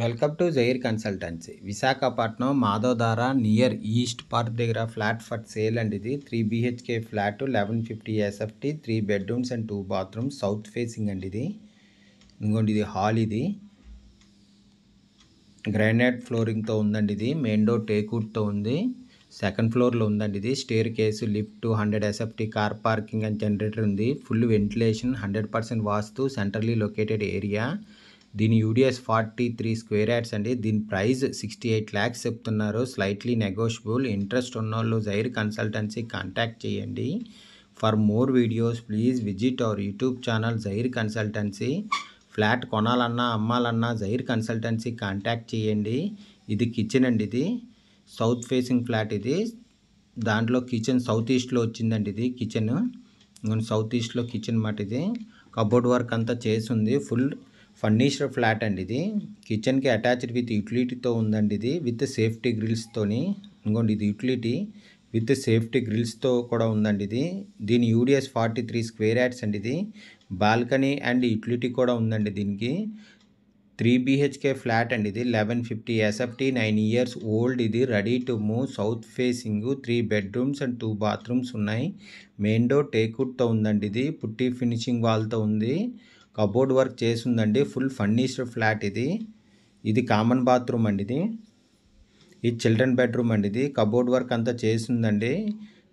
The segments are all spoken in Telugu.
వెల్కమ్ టు జైర్ consultancy Visakhapatnam Madhavadhara near East Park దగ్గర ఫ్లాట్ ఫర్ సేల్ అండి ఇది three BHK flat eleven fifty SFT three bedrooms and two bathrooms south facing అండి ఇది ఇంకోటి ఇది హాల్ ఇది గ్రానైట్ ఫ్లోరింగ్తో ఉందండి ఇది మెయిన్ డోర్ టేకూట్తో ఉంది సెకండ్ ఫ్లోర్లో ఉందండి ఇది staircase lift hundred SFT car parking and generator ఉంది full ventilation hundred percent vastu centrally located area దీని UDS forty three square yards అండి దీని ప్రైస్ సిక్స్టీ ఎయిట్ ల్యాక్స్ చెప్తున్నారు స్లైట్లీ నెగోషియబుల్ ఇంట్రెస్ట్ ఉన్నోళ్ళు జైర్ కన్సల్టెన్సీ కాంటాక్ట్ చేయండి for more videos please visit our YouTube channel జైర్ కన్సల్టెన్సీ ఫ్లాట్ కొనాలన్నా అమ్మాలన్నా జైర్ కన్సల్టెన్సీ కాంటాక్ట్ చేయండి ఇది కిచెన్ అండి ఇది సౌత్ ఫేసింగ్ ఫ్లాట్ ఇది దాంట్లో కిచెన్ సౌత్ ఈస్ట్లో వచ్చిందండి ఇది కిచెన్ సౌత్ ఈస్ట్లో కిచెన్ మాట ఇది కబోర్డ్ వర్క్ అంతా చేసి ఉంది ఫుల్ ఫర్నిచర్ ఫ్లాట్ అండి ఇది కిచెన్కి అటాచ్డ్ విత్ యూటిలిటీతో ఉందండి ఇది విత్ సేఫ్టీ గ్రిల్స్తోని ఇంకోండి ఇది యూటిలిటీ విత్ సేఫ్టీ గ్రిల్స్తో కూడా ఉందండి ఇది దీని UDS forty three square yards అండి ఇది బాల్కనీ అండ్ యూటిలిటీ కూడా ఉందండి దీనికి త్రీ బీహెచ్కే ఫ్లాట్ అండి ఇది eleven fifty SFT nine years old ఇది ready to move south facing three bedrooms and two bathrooms ఉన్నాయి మెయిన్ డోర్ టేకుడ్తో ఉందండి ఇది పుట్టి ఫినిషింగ్ వాల్తో ఉంది కబోర్డ్ వర్క్ చేసి ఉందండి ఫుల్ ఫర్నిష్డ్ ఫ్లాట్ ఇది ఇది కామన్ బాత్రూమ్ అండి ఇది ఇది చిల్డ్రన్ బెడ్రూమ్ అండి ఇది కబోర్డ్ వర్క్ అంతా చేసిందండి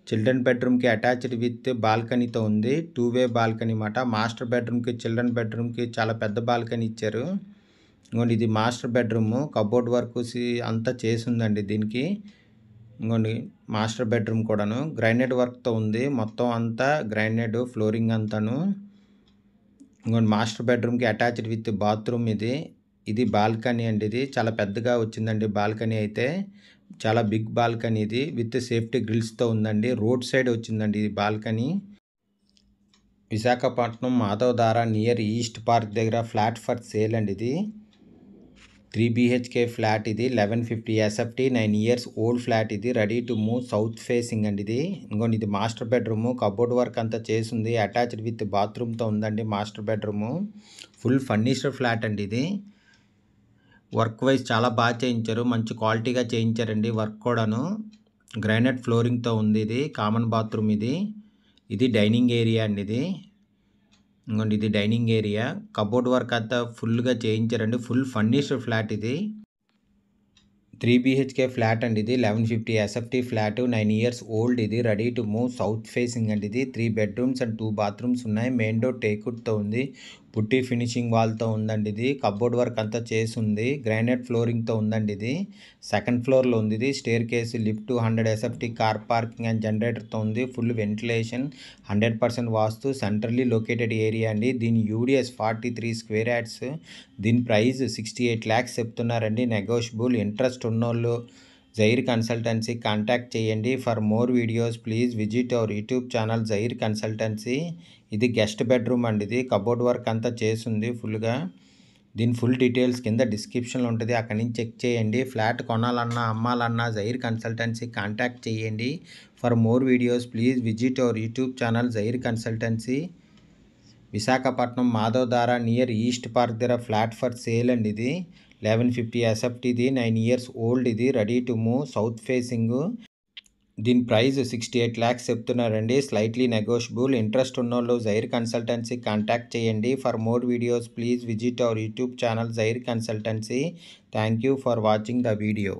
చిల్డ్రన్ బెడ్రూమ్కి అటాచ్డ్ విత్ బాల్కనీతో ఉంది టూ వే బాల్కనీ అన్నమాట మాస్టర్ బెడ్రూమ్కి చిల్డ్రన్ బెడ్రూమ్కి చాలా పెద్ద బాల్కనీ ఇచ్చారు ఇంకోండి ఇది మాస్టర్ బెడ్రూమ్ కబోర్డ్ వర్క్ అంతా చేసిందండి దీనికి ఇంకోండి మాస్టర్ బెడ్రూమ్ కూడాను గ్రైనేడ్ వర్క్తో ఉంది మొత్తం అంతా గ్రైనేడ్ ఫ్లోరింగ్ అంతాను ఇంకోటి మాస్టర్ బెడ్రూమ్కి అటాచ్డ్ విత్ బాత్రూమ్ ఇది ఇది బాల్కనీ అండి ఇది చాలా పెద్దగా వచ్చిందండి బాల్కనీ అయితే చాలా బిగ్ బాల్కనీ ఇది విత్ సేఫ్టీ గ్రిల్స్తో ఉందండి రోడ్ సైడ్ వచ్చిందండి ఇది balcony Visakhapatnam Madhavadhara near East Park దగ్గర ఫ్లాట్ ఫర్ సేల్ అండి ఇది త్రీ బీహెచ్కే ఫ్లాట్ ఇది eleven fifty SFT nine years old flat ఇది ready to move south facing అండి ఇది ఇంకోండి ఇది మాస్టర్ బెడ్రూమ్ కబోర్డ్ వర్క్ అంతా చేసింది అటాచ్డ్ విత్ బాత్రూమ్తో ఉందండి master bedroom full furniture flat అండి ఇది వర్క్ వైజ్ చాలా బాగా చేయించారు మంచి క్వాలిటీగా చేయించారండి వర్క్ కూడాను గ్రానైట్ ఫ్లోరింగ్తో ఉంది ఇది కామన్ బాత్రూమ్ ఇది ఇది డైనింగ్ ఏరియా అండి ఇది ఇంకోటి ఇది డైనింగ్ ఏరియా కబోర్డ్ వర్క్ అంతా ఫుల్గా చేయించారండి ఫుల్ ఫర్నిష్డ్ ఫ్లాట్ ఇది త్రీ బీహెచ్కే ఫ్లాట్ అండి ఇది eleven fifty SFT flat nine years old ఇది ready to move south facing అండి ఇది three bedrooms and two bathrooms ఉన్నాయి మెయిన్ డోర్ టేకుడ్తో ఉంది పుట్టి ఫినిషింగ్ వాల్తో ఉందండి ఇది కబోర్డ్ వర్క్ అంతా చేసి ఉంది గ్రానైట్ ఫ్లోరింగ్తో ఉందండి ఇది సెకండ్ ఫ్లోర్లో ఉంది ఇది staircase lift hundred SFT car parking and జనరేటర్తో ఉంది full ventilation hundred percent vastu centrally located area అండి దీని UDS forty three square yards దీని ప్రైస్ సిక్స్టీ ఎయిట్ ల్యాక్స్ చెప్తున్నారండి నెగోషియబుల్ ఇంట్రెస్ట్ ఉన్నోళ్ళు జైర్ కన్సల్టెన్సీ కాంటాక్ట్ చేయండి for more videos please visit our YouTube channel జైర్ కన్సల్టెన్సీ ఇది గెస్ట్ బెడ్రూమ్ అండి ఇది కబోర్డ్ వర్క్ అంతా చేసింది ఫుల్గా దీని ఫుల్ డీటెయిల్స్ కింద డిస్క్రిప్షన్లో ఉంటుంది అక్కడి నుంచి చెక్ చేయండి ఫ్లాట్ కొనాలన్నా అమ్మాలన్నా జైర్ కన్సల్టెన్సీ కాంటాక్ట్ చేయండి for more videos please visit our YouTube channel జైర్ consultancy Visakhapatnam Madhavadhara near East Park దగ్గర ఫ్లాట్ ఫర్ సేల్ అండి ఇది లెవెన్ ఫిఫ్టీ ఎస్ఎఫ్ట్ ఇది నైన్ ఇయర్స్ ఓల్డ్ ఇది ready to move south facing దీని ప్రైస్ సిక్స్టీ ఎయిట్ ల్యాక్స్ చెప్తున్నారండి స్లైట్లీ నెగోషియబుల్ ఇంట్రెస్ట్ ఉన్న వాళ్ళు జైర్ కన్సల్టెన్సీ కాంటాక్ట్ చేయండి for more videos please visit our YouTube channel జైర్ consultancy thank you for watching the video